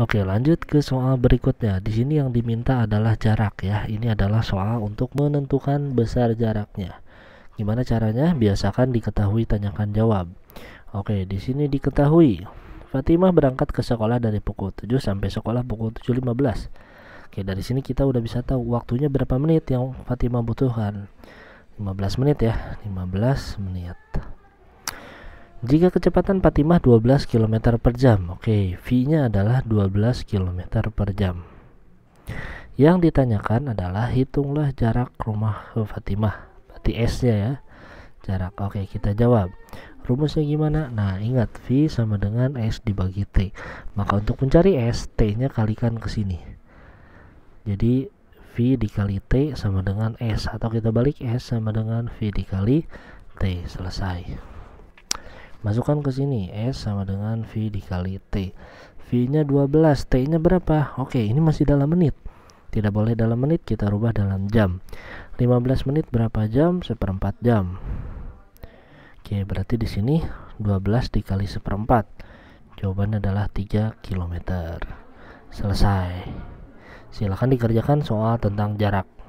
Oke, lanjut ke soal berikutnya. Di sini yang diminta adalah jarak ya. Ini adalah soal untuk menentukan besar jaraknya. Gimana caranya? Biasakan diketahui tanyakan jawab. Oke, di sini diketahui Fatimah berangkat ke sekolah dari pukul 7 sampai sekolah pukul 7.15. Oke, dari sini kita udah bisa tahu waktunya berapa menit yang Fatimah butuhkan. 15 menit ya, 15 menit. Jika kecepatan Fatimah 12 km per jam, oke, okay, V-nya adalah 12 km per jam. Yang ditanyakan adalah hitunglah jarak rumah ke Fatimah, berarti S-nya ya. Jarak, oke okay, kita jawab. Rumusnya gimana? Nah, ingat V sama dengan S dibagi T. Maka untuk mencari S, T-nya kalikan ke sini. Jadi V dikali T sama dengan S atau kita balik S sama dengan V dikali T selesai. Masukkan ke sini S sama dengan V dikali T. V-nya 12, T-nya berapa? Oke, ini masih dalam menit. Tidak boleh dalam menit, kita rubah dalam jam. 15 menit berapa jam? Seperempat jam. Oke, berarti di sini 12 dikali seperempat. Jawabannya adalah 3 km. Selesai. Silahkan dikerjakan soal tentang jarak.